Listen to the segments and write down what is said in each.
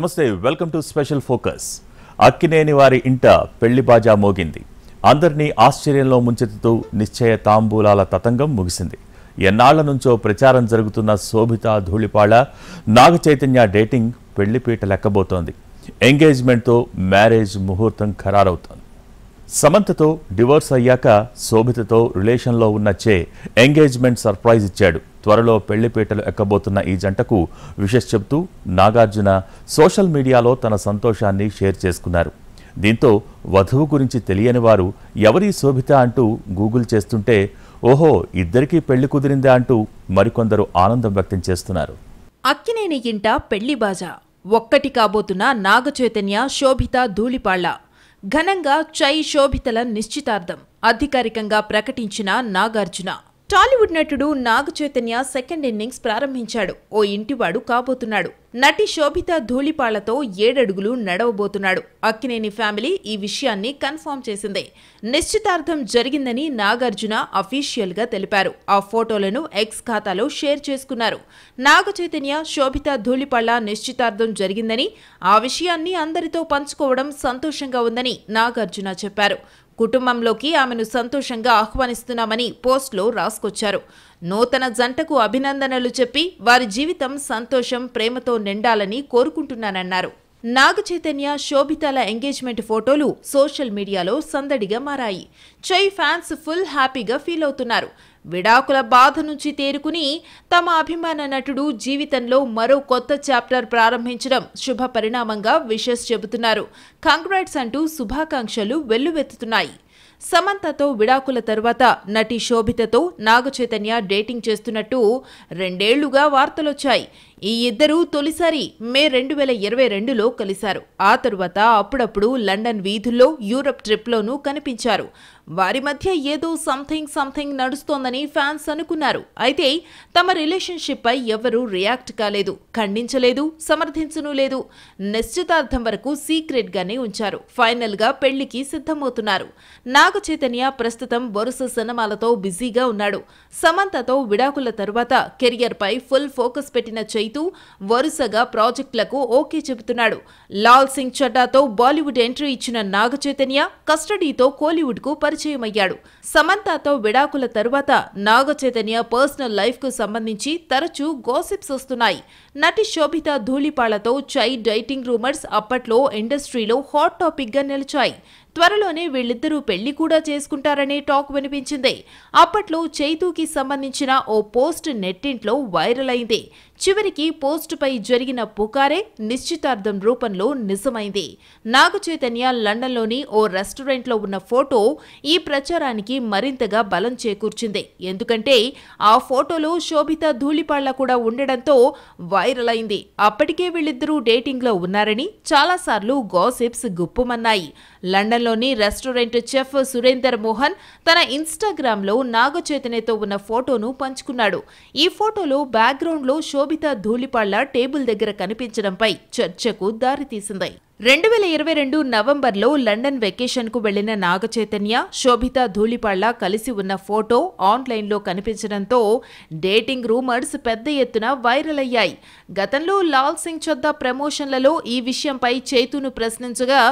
నమస్తే welcome to special focus Akkineni వారి ఇంట పెళ్లి బాజా మోగింది అందరినీ ఆశ్చర్యంలో ముంచెత్తుతూ నిశ్చయ తాంబూలాల తతంగం ముగిసింది ఎన్నాళ్ల నుంచో ప్రచారం జరుగుతున్న శోభిత ధూళిపాళ నాగ చైతన్య డేటింగ్ పెళ్లిపీట లెక్కబోతోంది ఎంగేజ్మెంట్తో మ్యారేజ్ ముహూర్తం ఖరారవుతోంది సమంతతో డివోర్స్ అయ్యాక శోభితతో రిలేషన్లో ఉన్న చే ఎంగేజ్మెంట్ సర్ప్రైజ్ ఇచ్చాడు త్వరలో పెళ్లిపేటలు ఎక్కబోతున్న ఈ జంటకు విషస్ చెబుతూ నాగార్జున సోషల్ మీడియాలో తన సంతోషాన్ని షేర్ చేసుకున్నారు దీంతో వధువు గురించి తెలియని వారు ఎవరి శోభిత అంటూ గూగుల్ చేస్తుంటే ఓహో ఇద్దరికీ పెళ్లి కుదిరిందా అంటూ మరికొందరు ఆనందం వ్యక్తం చేస్తున్నారు అక్కినేని ఇంట పెళ్లి బాజా ఒక్కటి కాబోతున్న నాగచైతన్య శోభిత ధూళిపాళ్ల ఘనంగా చై శోభితల నిశ్చితార్థం అధికారికంగా ప్రకటించిన నాగార్జున టాలీవుడ్ నటుడు నాగ చైతన్య సెకండ్ ఇన్నింగ్స్ ప్రారంభించాడు ఓ ఇంటివాడు కాబోతున్నాడు నటి శోభిత ధూళిపాళ్లతో ఏడడుగులు నడవబోతున్నాడు అక్కినేని ఫ్యామిలీ ఈ విషయాన్ని కన్ఫర్మ్ చేసింది నిశ్చితార్థం జరిగిందని నాగార్జున అఫీషియల్గా తెలిపారు ఆ ఫోటోలను ఎక్స్ ఖాతాలో షేర్ చేసుకున్నారు నాగ చైతన్య శోభిత ధూళిపాళ్ల నిశ్చితార్థం జరిగిందని ఆ విషయాన్ని అందరితో పంచుకోవడం సంతోషంగా ఉందని నాగార్జున చెప్పారు కుటుంబంలోకి ఆమెను సంతోషంగా ఆహ్వానిస్తున్నామని పోస్ట్లో రాసుకొచ్చారు నూతన జంటకు అభినందనలు చెప్పి వారి జీవితం సంతోషం ప్రేమతో నిండాలని కోరుకుంటున్నానన్నారు నాగ చైతన్య శోభితాల ఎంగేజ్మెంట్ ఫోటోలు సోషల్ మీడియాలో సందడిగా మారాయి చై ఫ్యాన్స్ ఫుల్ హ్యాపీగా ఫీల్ అవుతున్నారు విడాకుల బాధ నుంచి తేరుకుని తమ అభిమాన నటుడు జీవితంలో మరో కొత్త చాప్టర్ ప్రారంభించడం శుభ పరిణామంగా విషస్ చెబుతున్నారు కంగ్రాట్స్ అంటూ శుభాకాంక్షలు వెల్లువెత్తుతున్నాయి సమంతతో విడాకుల తర్వాత నటి శోభితతో నాగచైతన్య డేటింగ్ చేస్తున్నట్టు రెండేళ్లుగా వార్తలొచ్చాయి ఈ ఇద్దరూ తొలిసారి మే రెండు వేల ఇరవై రెండులో కలిశారు ఆ తరువాత అప్పుడప్పుడు లండన్ వీధుల్లో యూరప్ ట్రిప్లోనూ కనిపించారు వారి మధ్య ఏదో సంథింగ్ సంథింగ్ నడుస్తోందని ఫ్యాన్స్ అనుకున్నారు అయితే తమ రిలేషన్షిప్ పై ఎవరూ రియాక్ట్ కాలేదు ఖండించలేదు సమర్థించను లేదు నిశ్చితార్థం వరకు సీక్రెట్గానే ఉంచారు ఫైనల్గా పెళ్లికి సిద్ధమవుతున్నారు నాగ చైతన్య ప్రస్తుతం వరుస సినిమాలతో బిజీగా ఉన్నాడు సమంతతో విడాకుల తరువాత కెరియర్పై ఫుల్ ఫోకస్ పెట్టిన చైతన్య సీతు వరుసగా ప్రాజెక్టులకు ఓకే చెబుతున్నాడు లాల్ సింగ్ చడ్డాతో బాలీవుడ్ ఎంట్రీ ఇచ్చిన నాగ చైతన్య కస్టడీతో పరిచయం పరిచయమయ్యాడు సమంతతో విడాకుల తరువాత నాగ చైతన్య పర్సనల్ లైఫ్కు సంబంధించి తరచూ గోసిప్స్ వస్తున్నాయి నటి శోభిత ధూళిపాళతో చైల్డ్ డైటింగ్ రూమర్స్ అప్పట్లో ఇండస్ట్రీలో హాట్ టాపిక్గా నిలిచాయి త్వరలోనే వీళ్ళిద్దరూ పెళ్లి కూడా చేసుకుంటారనే టాక్ వినిపించింది అప్పట్లో చైతూకి సంబంధించిన ఓ పోస్ట్ నెట్టింట్లో వైరల్ అయింది చివరికి పోస్టుపై జరిగిన పుకారే నిశ్చితార్థం రూపంలో నిజమైంది నాగచైతన్య లండన్లోని ఓ రెస్టారెంట్లో ఉన్న ఫోటో ఈ ప్రచారానికి మరింతగా బలం చేకూర్చింది ఎందుకంటే ఆ ఫోటోలో శోభిత ధూళిపాళ్ల కూడా ఉండడంతో వైరల్ అయింది అప్పటికే వీళ్ళిద్దరూ డేటింగ్లో ఉన్నారని చాలాసార్లు గాసిప్స్ గుప్పమన్నాయి లండన్లోని రెస్టారెంట్ చెఫ్ సురేందర్ మోహన్ తన ఇన్స్టాగ్రామ్లో నాగచైతన్యతో ఉన్న ఫోటోను పంచుకున్నాడు ఈ ఫోటోలో బ్యాక్గ్రౌండ్లో శోభ శోభిత ధూళిపాళ్ల టేబుల్ దగ్గర కనిపించడంపై చర్చకు దారితీసింది రెండు వేల ఇరవై రెండు నవంబర్లో లండన్ వెకేషన్కు వెళ్లిన నాగచైతన్య శోభిత ధూళిపాళ్ల కలిసి ఉన్న ఫోటో ఆన్లైన్లో కనిపించడంతో డేటింగ్ రూమర్స్ పెద్ద ఎత్తున వైరల్ అయ్యాయి గతంలో లాల్ సింగ్ చొద్దా ప్రమోషన్లలో ఈ విషయంపై చేతును ప్రశ్నించగా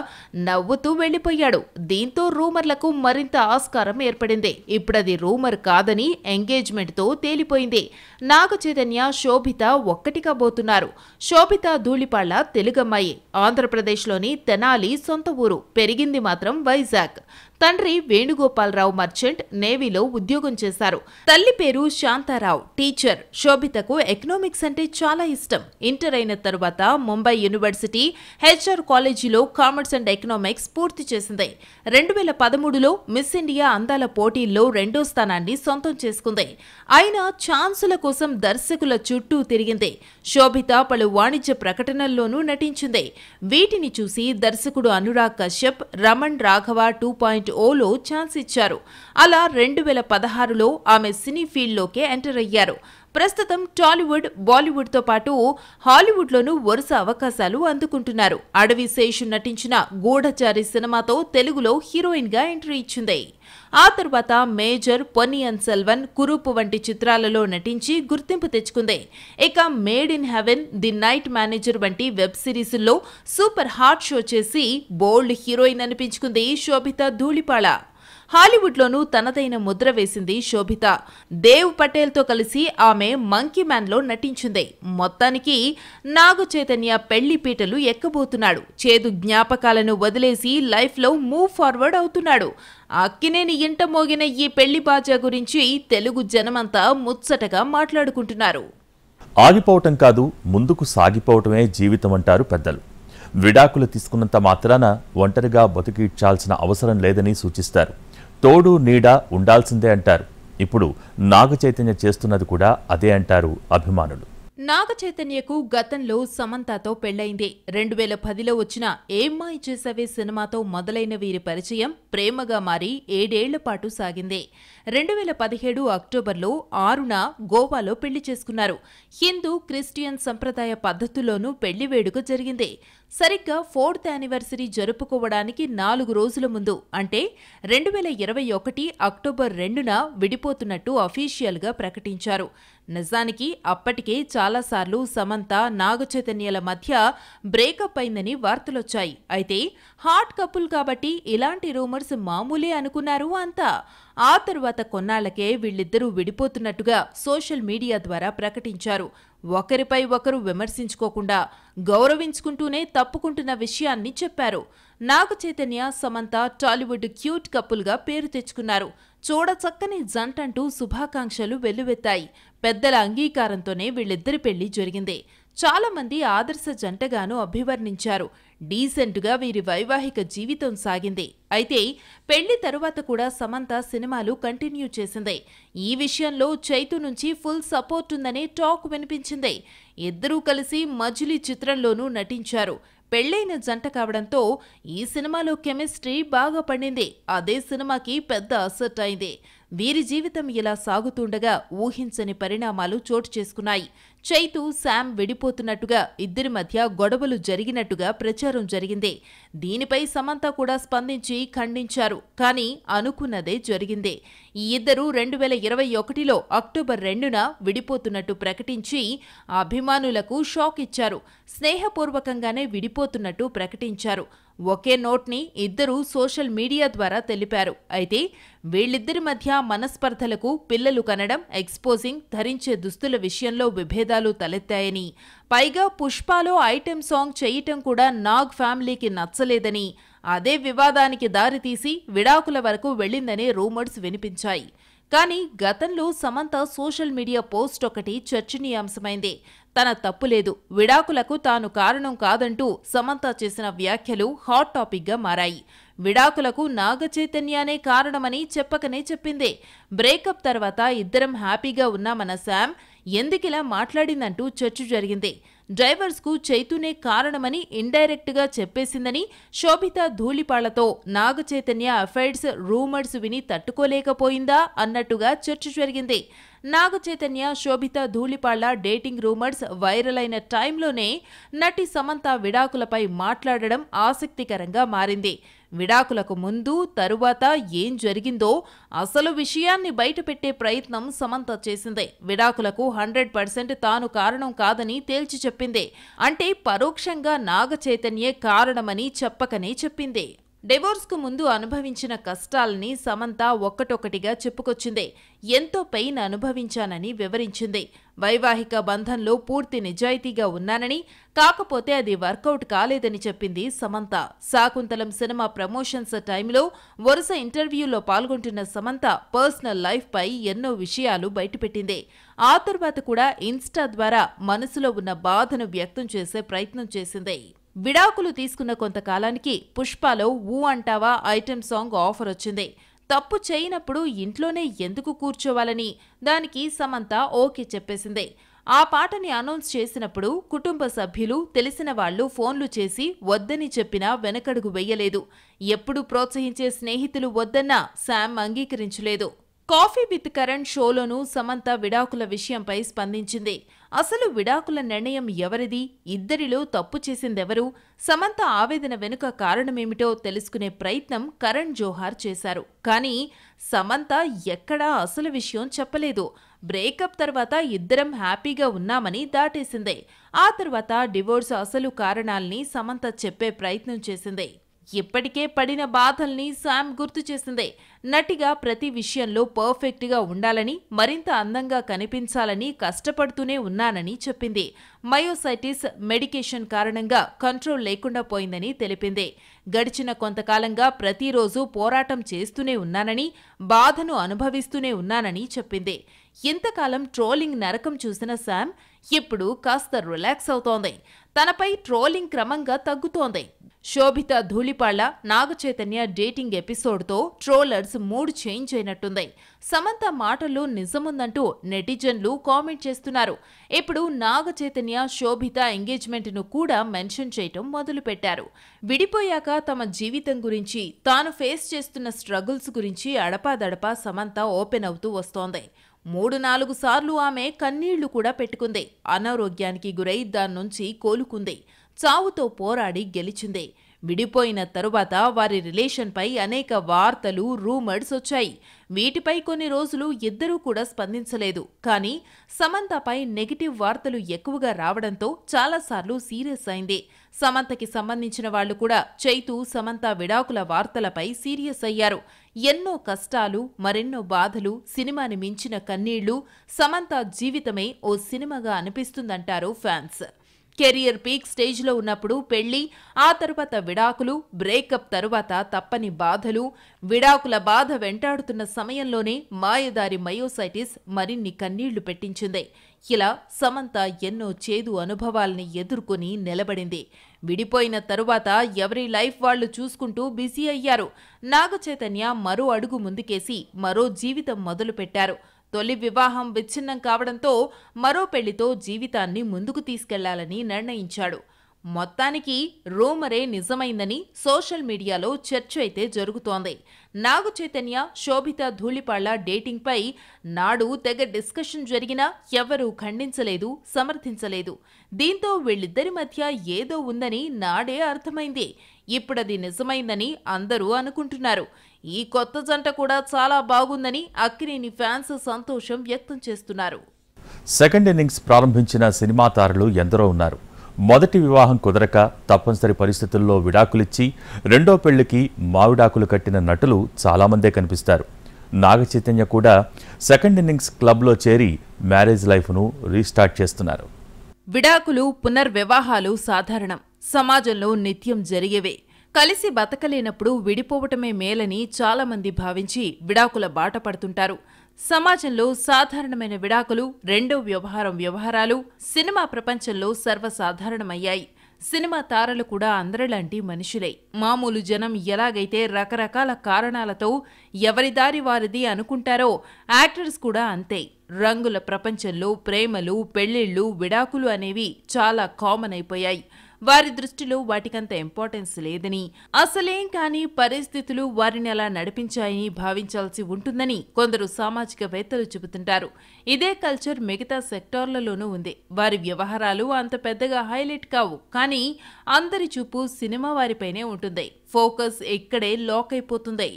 నవ్వుతూ వెళ్లిపోయాడు దీంతో రూమర్లకు మరింత ఆస్కారం ఏర్పడింది ఇప్పుడది రూమర్ కాదని ఎంగేజ్మెంట్తో తేలిపోయింది నాగచైతన్య శోభిత ఒక్కటిగా పోతున్నారు శోభిత ధూళిపాళ్ల తెలుగమ్మాయి ఆంధ్రప్రదేశ్ ఆంధ్రప్రదేశ్లోని తెనాలి సొంత ఊరు పెరిగింది మాత్రం వైజాగ్ తండ్రి వేణుగోపాలరావు మర్చెంట్ నేవీలో ఉద్యోగం చేశారు తల్లి పేరు శాంతారావు టీచర్ శోభితకు ఎకనామిక్స్ అంటే చాలా ఇష్టం ఇంటర్ అయిన తరువాత ముంబై యూనివర్సిటీ హెచ్ఆర్ కాలేజీలో కామర్స్ అండ్ ఎకనామిక్స్ పూర్తి చేసింది రెండు వేల పదమూడులో మిస్ ఇండియా అందాల పోటీల్లో రెండో స్థానాన్ని సొంతం చేసుకుంది ఆయన ఛాన్సుల కోసం దర్శకుల చుట్టూ తిరిగింది శోభిత పలు వాణిజ్య ప్రకటనల్లోనూ నటించింది వీటిని చూసి దర్శకుడు Anurag Kashyap Raman Raghav two point point ఓలో ఛాన్స్ ఇచ్చారు అలా రెండు వేల పదహారులో ఆమె సినీ ఫీల్డ్లోకే ఎంటర్ అయ్యారు ప్రస్తుతం టాలీవుడ్ బాలీవుడ్తో పాటు హాలీవుడ్లోనూ వరుస అవకాశాలు అందుకుంటున్నారు అడవి శేషు నటించిన గూఢచారి సినిమాతో తెలుగులో హీరోయిన్గా ఎంట్రీ ఇచ్చింది ఆ తర్వాత మేజర్ అండ్ సెల్వన్ కురూపు వంటి చిత్రాలలో నటించి గుర్తింపు తెచ్చుకుంది ఇక made in heaven the night manager వంటి వెబ్ సిరీస్లో సూపర్ హాట్ షో చేసి బోల్డ్ హీరోయిన్ అనిపించుకుంది శోభిత ధూళిపాళ హాలీవుడ్లోనూ తనదైన ముద్ర వేసింది శోభిత దేవ్ పటేల్తో కలిసి ఆమె మంకీ మ్యాన్లో నటించింది మొత్తానికి నాగు చైతన్య పెళ్లి పీటలు ఎక్కబోతున్నాడు చేదు జ్ఞాపకాలను వదిలేసి లైఫ్లో మూవ్ ఫార్వర్డ్ అవుతున్నాడు అక్కినేని ఇంట మోగిన ఈ పెళ్లి బాజా గురించి తెలుగు జనమంతా ముచ్చటగా మాట్లాడుకుంటున్నారు ఆగిపోవటం కాదు ముందుకు సాగిపోవటమే జీవితం అంటారు పెద్దలు విడాకులు తీసుకున్నంత మాత్రాన ఒంటరిగా బతికిచ్చాల్సిన అవసరం లేదని సూచిస్తారు తోడు నీడ ఉండాల్సిందే అంటారు ఇప్పుడు నాగ చైతన్య చేస్తున్నది కూడా అదే అంటారు అభిమానులు నాగచైతన్యకు గతంలో సమంతతో పెళ్లైంది రెండు వేల పదిలో వచ్చిన ఏమ్మాయి చేసవే సినిమాతో మొదలైన వీరి పరిచయం ప్రేమగా మారి ఏడేళ్ల పాటు సాగింది రెండు వేల పదిహేడు అక్టోబర్లో ఆరున గోవాలో పెళ్లి చేసుకున్నారు హిందూ క్రిస్టియన్ సంప్రదాయ పద్ధతుల్లోనూ పెళ్లి వేడుక జరిగింది సరిగ్గా ఫోర్త్ యానివర్సరీ జరుపుకోవడానికి నాలుగు రోజుల ముందు అంటే రెండు వేల ఇరవై ఒకటి అక్టోబర్ రెండున విడిపోతున్నట్టు అఫీషియల్గా ప్రకటించారు నిజానికి అప్పటికే చాలాసార్లు సమంత నాగచైతన్యల మధ్య బ్రేకప్ అయిందని వార్తలొచ్చాయి అయితే హాట్ కపుల్ కాబట్టి ఇలాంటి రూమర్స్ మామూలే అనుకున్నారు అంతా ఆ తరువాత కొన్నాళ్లకే వీళ్ళిద్దరూ విడిపోతున్నట్టుగా సోషల్ మీడియా ద్వారా ప్రకటించారు ఒకరిపై ఒకరు విమర్శించుకోకుండా గౌరవించుకుంటూనే తప్పుకుంటున్న విషయాన్ని చెప్పారు నాగ చైతన్య సమంత టాలీవుడ్ క్యూట్ కపుల్గా పేరు తెచ్చుకున్నారు చూడచక్కని చక్కని జంటంటూ శుభాకాంక్షలు వెల్లువెత్తాయి పెద్దల అంగీకారంతోనే వీళ్ళిద్దరి పెళ్లి జరిగింది చాలామంది ఆదర్శ జంటగాను అభివర్ణించారు డీసెంట్గా వీరి వైవాహిక జీవితం సాగింది అయితే పెళ్లి తరువాత కూడా సమంత సినిమాలు కంటిన్యూ చేసింది ఈ విషయంలో చైతు నుంచి ఫుల్ సపోర్ట్ ఉందనే టాక్ వినిపించింది ఇద్దరూ కలిసి మజిలీ చిత్రంలోనూ నటించారు పెళ్లైన జంట కావడంతో ఈ సినిమాలో కెమిస్ట్రీ బాగా పండింది అదే సినిమాకి పెద్ద అసెట్ అయింది వీరి జీవితం ఇలా సాగుతుండగా ఊహించని పరిణామాలు చోటు చేసుకున్నాయి చైతు శామ్ విడిపోతున్నట్టుగా ఇద్దరి మధ్య గొడవలు జరిగినట్టుగా ప్రచారం జరిగింది దీనిపై సమంత కూడా స్పందించి ఖండించారు కానీ అనుకున్నదే జరిగింది ఈ ఇద్దరు రెండు వేల ఇరవై ఒకటిలో అక్టోబర్ రెండున విడిపోతున్నట్టు ప్రకటించి అభిమానులకు షాక్ ఇచ్చారు స్నేహపూర్వకంగానే విడిపోతున్నట్టు ప్రకటించారు ఒకే నోట్ని ఇద్దరూ సోషల్ మీడియా ద్వారా తెలిపారు అయితే వీళ్ళిద్దరి మధ్య మనస్పర్ధలకు పిల్లలు కనడం ఎక్స్పోజింగ్ ధరించే దుస్తుల విషయంలో విభేదాలు తలెత్తాయని పైగా పుష్పలో ఐటెం సాంగ్ చేయటం కూడా నాగ్ ఫ్యామిలీకి నచ్చలేదని అదే వివాదానికి దారితీసి విడాకుల వరకు వెళ్లిందని రూమర్స్ వినిపించాయి కానీ గతంలో సమంత సోషల్ మీడియా పోస్ట్ ఒకటి చర్చనీయాంశమైంది తన తప్పు లేదు విడాకులకు తాను కారణం కాదంటూ సమంత చేసిన వ్యాఖ్యలు హాట్ టాపిక్గా మారాయి విడాకులకు నాగ చైతన్యానే కారణమని చెప్పకనే చెప్పిందే బ్రేకప్ తర్వాత ఇద్దరం హ్యాపీగా ఉన్నామన్న శామ్ ఎందుకిలా మాట్లాడిందంటూ చర్చ జరిగింది డ్రైవర్స్కు చైతునే కారణమని గా చెప్పేసిందని శోభిత ధూళిపాళ్లతో నాగ చైతన్య అఫైర్స్ రూమర్స్ విని తట్టుకోలేకపోయిందా అన్నట్టుగా చర్చ జరిగింది Naga Chaitanya Sobhita Dhulipala dating rumours viral అయిన టైంలోనే నటి సమంత విడాకులపై మాట్లాడడం ఆసక్తికరంగా మారింది విడాకులకు ముందు తరువాత ఏం జరిగిందో అసలు విషయాన్ని బయటపెట్టే ప్రయత్నం సమంత చేసిందే విడాకులకు హండ్రెడ్ పర్సెంట్ తాను కారణం కాదని తేల్చి చెప్పిందే అంటే పరోక్షంగా నాగ చైతన్యే కారణమని చెప్పకనే చెప్పింది డివోర్స్కు ముందు అనుభవించిన కష్టాలని సమంత ఒక్కటొక్కటిగా చెప్పుకొచ్చింది ఎంతో పెయిన్ అనుభవించానని వివరించింది వైవాహిక బంధంలో పూర్తి నిజాయితీగా ఉన్నానని కాకపోతే అది వర్కౌట్ కాలేదని చెప్పింది సమంత శాకుంతలం సినిమా ప్రమోషన్స్ టైంలో వరుస ఇంటర్వ్యూలో పాల్గొంటున్న సమంత పర్సనల్ లైఫ్పై ఎన్నో విషయాలు బయటపెట్టింది ఆ తర్వాత కూడా ఇన్స్టా ద్వారా మనసులో ఉన్న బాధను వ్యక్తం చేసే ప్రయత్నం చేసింది విడాకులు తీసుకున్న కొంతకాలానికి పుష్పలో ఊ అంటావా ఐటెం సాంగ్ ఆఫర్ వచ్చింది తప్పు చేయనప్పుడు ఇంట్లోనే ఎందుకు కూర్చోవాలని దానికి సమంత ఓకే చెప్పేసింది ఆ పాటని అనౌన్స్ చేసినప్పుడు కుటుంబ సభ్యులు తెలిసిన వాళ్ళు ఫోన్లు చేసి వద్దని చెప్పినా వెనకడుగు వెయ్యలేదు ఎప్పుడు ప్రోత్సహించే స్నేహితులు వద్దన్నా శామ్ అంగీకరించలేదు కాఫీ విత్ కరణ్ షోలోను సమంత విడాకుల విషయంపై స్పందించింది అసలు విడాకుల నిర్ణయం ఎవరిది ఇద్దరిలో తప్పు చేసిందెవరు సమంత ఆవేదన వెనుక కారణమేమిటో తెలుసుకునే ప్రయత్నం కరణ్ జోహార్ చేశారు కానీ సమంత ఎక్కడా అసలు విషయం చెప్పలేదు బ్రేకప్ తర్వాత ఇద్దరం హ్యాపీగా ఉన్నామని దాటేసిందే ఆ తర్వాత డివోర్స్ అసలు కారణాల్ని సమంత చెప్పే ప్రయత్నం చేసింది ఇప్పటికే పడిన బాధల్ని శామ్ గుర్తు చేసింది నటిగా ప్రతి విషయంలో పర్ఫెక్ట్గా ఉండాలని మరింత అందంగా కనిపించాలని కష్టపడుతూనే ఉన్నానని చెప్పింది మయోసైటిస్ మెడికేషన్ కారణంగా కంట్రోల్ లేకుండా పోయిందని తెలిపింది గడిచిన కొంతకాలంగా ప్రతిరోజు పోరాటం చేస్తూనే ఉన్నానని బాధను అనుభవిస్తూనే ఉన్నానని చెప్పింది ఎంతకాలం ట్రోలింగ్ నరకం చూసిన శామ్ ఇప్పుడు కాస్త రిలాక్స్ అవుతోంది తనపై ట్రోలింగ్ క్రమంగా తగ్గుతోంది శోభిత Dhulipalla Naga Chaitanya dating ఎపిసోడ్తో trollers mood change అయినట్టుంది సమంత మాటలు నిజముందంటూ నెటిజన్లు కామెంట్ చేస్తున్నారు ఇప్పుడు నాగచైతన్య శోభిత ఎంగేజ్మెంట్ను కూడా మెన్షన్ చేయటం మొదలుపెట్టారు విడిపోయాక తమ జీవితం గురించి తాను ఫేస్ చేస్తున్న స్ట్రగుల్స్ గురించి అడపాదడపా సమంత ఓపెన్ అవుతూ వస్తోంది మూడు నాలుగు సార్లు ఆమె కన్నీళ్లు కూడా పెట్టుకుంది అనారోగ్యానికి గురై దాని నుంచి కోలుకుంది చావుతో పోరాడి గెలిచింది విడిపోయిన తరువాత వారి రిలేషన్పై అనేక వార్తలు రూమర్స్ వచ్చాయి వీటిపై కొన్ని రోజులు ఇద్దరూ కూడా స్పందించలేదు కానీ సమంతపై నెగిటివ్ వార్తలు ఎక్కువగా రావడంతో చాలాసార్లు సీరియస్ అయింది సమంతకి సంబంధించిన వాళ్లు కూడా చైతు సమంత విడాకుల వార్తలపై సీరియస్ అయ్యారు ఎన్నో కష్టాలు మరెన్నో బాధలు సినిమాని మించిన కన్నీళ్లు సమంత జీవితమే ఓ సినిమాగా అనిపిస్తుందంటారు ఫ్యాన్స్ కెరియర్ పీక్ స్టేజ్లో ఉన్నప్పుడు పెళ్లి ఆ తర్వాత విడాకులు బ్రేకప్ తరువాత తప్పని బాధలు విడాకుల బాధ వెంటాడుతున్న సమయంలోనే మాయదారి మయోసైటిస్ మరిన్ని కన్నీళ్లు పెట్టించింది ఇలా సమంత ఎన్నో చేదు అనుభవాల్ని ఎదుర్కొని నిలబడింది విడిపోయిన తరువాత ఎవరి లైఫ్ వాళ్లు చూసుకుంటూ బిజీ అయ్యారు నాగచైతన్య మరో అడుగు ముందుకేసి మరో జీవితం మొదలుపెట్టారు తొలి వివాహం విచ్ఛిన్నం కావడంతో మరో పెళ్లితో జీవితాన్ని ముందుకు తీసుకెళ్లాలని నిర్ణయించాడు మొత్తానికి రూమరే నిజమైందని సోషల్ మీడియాలో చర్చ అయితే జరుగుతోంది నాగు చైతన్య శోభిత ధూళిపాళ్ల డేటింగ్పై నాడు తెగ డిస్కషన్ జరిగినా ఎవరూ ఖండించలేదు సమర్థించలేదు దీంతో వీళ్ళిద్దరి మధ్య ఏదో ఉందని నాడే అర్థమైంది ఇప్పుడది నిజమైందని అందరూ అనుకుంటున్నారు ఈ కొత్త జంట కూడా చాలా బాగుందని అక్కినేని ఫ్యాన్స్ సంతోషం వ్యక్తం చేస్తున్నారు సెకండ్ ఇన్నింగ్స్ ప్రారంభించిన సినిమా తారలు ఎందరో ఉన్నారు మొదటి వివాహం కుదరక తప్పనిసరి పరిస్థితుల్లో విడాకులిచ్చి రెండో పెళ్లికి మావిడాకులు కట్టిన నటులు చాలామందే కనిపిస్తారు నాగ చైతన్య కూడా సెకండ్ ఇన్నింగ్స్ క్లబ్లో చేరి మ్యారేజ్ లైఫ్ను రీస్టార్ట్ చేస్తున్నారు విడాకులు పునర్వివాహాలు సాధారణం సమాజంలో నిత్యం జరిగేవే కలిసి బతకలేనప్పుడు విడిపోవటమే మేలని చాలామంది భావించి విడాకుల బాట పడుతుంటారు సమాజంలో సాధారణమైన విడాకులు రెండో వ్యవహారం వ్యవహారాలు సినిమా ప్రపంచంలో సర్వసాధారణమయ్యాయి సినిమా తారలు కూడా అందరిలాంటి మనుషులే మామూలు జనం ఎలాగైతే రకరకాల కారణాలతో ఎవరిదారి వారిది అనుకుంటారో యాక్టర్స్ కూడా అంతే రంగుల ప్రపంచంలో ప్రేమలు పెళ్లిళ్ళు విడాకులు అనేవి చాలా కామన్ అయిపోయాయి వారి దృష్టిలో వాటికంత ఇంపార్టెన్స్ లేదని అసలేం కాని పరిస్థితులు వారిని అలా నడిపించాయని భావించాల్సి ఉంటుందని కొందరు సామాజికవేత్తలు చెబుతుంటారు ఇదే కల్చర్ మిగతా సెక్టార్లలోనూ ఉంది వారి వ్యవహారాలు అంత పెద్దగా హైలైట్ కావు కానీ అందరి చూపు సినిమా వారిపైనే ఉంటుంది ఫోకస్ ఇక్కడే లాక్ అయిపోతుంది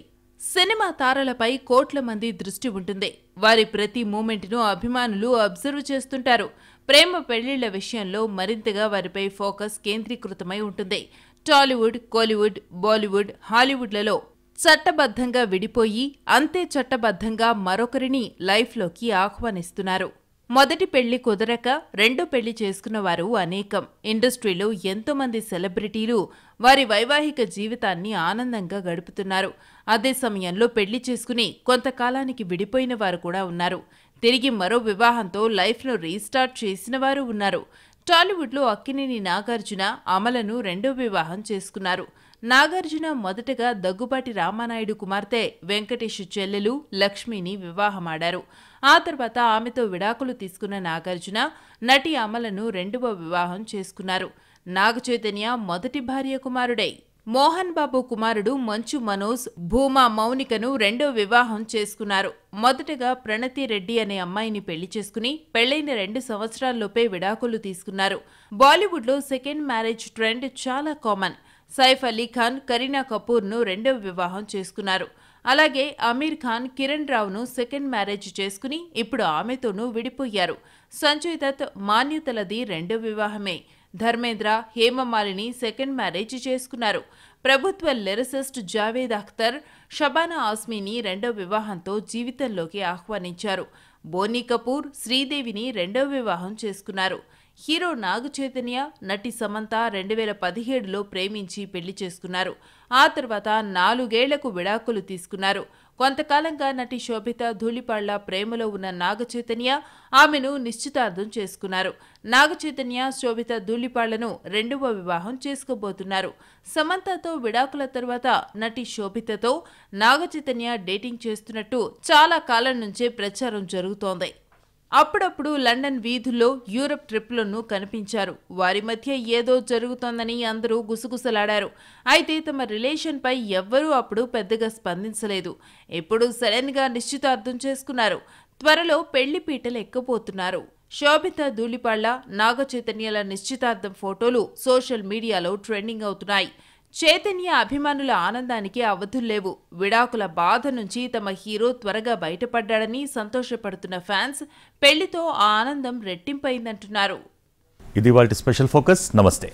సినిమా తారలపై కోట్ల మంది దృష్టి ఉంటుంది వారి ప్రతి మూమెంట్ను అభిమానులు అబ్జర్వ్ చేస్తుంటారు ప్రేమ పెళ్లిళ్ల విషయంలో మరింతగా వారిపై ఫోకస్ కేంద్రీకృతమై ఉంటుంది టాలీవుడ్ కోలీవుడ్ బాలీవుడ్ హాలీవుడ్లలో చట్టబద్ధంగా విడిపోయి అంతే చట్టబద్ధంగా మరొకరిని లైఫ్లోకి ఆహ్వానిస్తున్నారు మొదటి పెళ్లి కుదరక రెండో పెళ్లి చేసుకున్న వారు అనేకం ఇండస్ట్రీలో ఎంతోమంది సెలబ్రిటీలు వారి వైవాహిక జీవితాన్ని ఆనందంగా గడుపుతున్నారు అదే సమయంలో పెళ్లి చేసుకుని కొంతకాలానికి విడిపోయిన వారు కూడా ఉన్నారు తిరిగి మరో వివాహంతో లైఫ్ను రీస్టార్ట్ చేసిన వారు ఉన్నారు టాలీవుడ్లో అక్కినేని నాగార్జున అమలను రెండో వివాహం చేసుకున్నారు నాగార్జున మొదటగా దగ్గుబాటి రామానాయుడు కుమార్తె వెంకటేష్ చెల్లెలు లక్ష్మిని వివాహమాడారు ఆ తర్వాత ఆమెతో విడాకులు తీసుకున్న నాగార్జున నటి అమలను రెండవ వివాహం చేసుకున్నారు నాగచైతన్య మొదటి భార్య కుమారుడై మోహన్ బాబు కుమారుడు మంచు మనోజ్ భూమా మౌనికను రెండో వివాహం చేసుకున్నారు మొదటగా ప్రణతి రెడ్డి అనే అమ్మాయిని పెళ్లి చేసుకుని పెళ్లైన రెండు సంవత్సరాల్లోపే విడాకులు తీసుకున్నారు బాలీవుడ్లో సెకండ్ మ్యారేజ్ ట్రెండ్ చాలా కామన్ సైఫ్ అలీ ఖాన్ కరీనా కపూర్ను రెండో వివాహం చేసుకున్నారు అలాగే అమీర్ ఖాన్ కిరణ్ రావును సెకండ్ మ్యారేజ్ చేసుకుని ఇప్పుడు ఆమెతోనూ విడిపోయారు సంజయ్ దత్ మాన్యతలది రెండో వివాహమే ధర్మేంద్ర హేమమాలిని సెకండ్ మ్యారేజ్ చేసుకున్నారు ప్రభుత్వ లిరసిస్ట్ జావేద్ అఖ్తర్ షబానా ఆస్మీని రెండో వివాహంతో జీవితంలోకి ఆహ్వానించారు బోనీ కపూర్ శ్రీదేవిని రెండో వివాహం చేసుకున్నారు హీరో నాగ చైతన్య నటి సమంత రెండు వేల పదిహేడులో ప్రేమించి పెళ్లి చేసుకున్నారు ఆ తర్వాత నాలుగేళ్లకు విడాకులు తీసుకున్నారు కొంతకాలంగా నటి శోభిత ధూళిపాళ్ల ప్రేమలో ఉన్న నాగ చైతన్య ఆమెను నిశ్చితార్థం చేసుకున్నారు నాగ చైతన్య శోభిత ధూళిపాళ్లను రెండవ వివాహం చేసుకోబోతున్నారు సమంతతో విడాకుల తర్వాత నటి శోభితతో నాగ డేటింగ్ చేస్తున్నట్టు చాలా కాలం నుంచే ప్రచారం జరుగుతోంది అప్పుడప్పుడు లండన్ వీధుల్లో యూరప్ ట్రిప్లను కనిపించారు వారి మధ్య ఏదో జరుగుతోందని అందరూ గుసగుసలాడారు అయితే తమ రిలేషన్పై ఎవ్వరూ అప్పుడు పెద్దగా స్పందించలేదు ఎప్పుడు సడన్గా నిశ్చితార్థం చేసుకున్నారు త్వరలో పెళ్లి పీటలు ఎక్కబోతున్నారు శోభిత ధూళిపాళ్ల చైతన్యాల నిశ్చితార్థం ఫోటోలు సోషల్ మీడియాలో ట్రెండింగ్ అవుతున్నాయి చైతన్య అభిమానుల ఆనందానికి అవధుల్లేవు విడాకుల బాధ నుంచి తమ హీరో త్వరగా బయటపడ్డాడని సంతోషపడుతున్న ఫ్యాన్స్ పెళ్లితో ఆ ఆనందం రెట్టింపైందంటున్నారు ఇది వాళ్ళ స్పెషల్ ఫోకస్ నమస్తే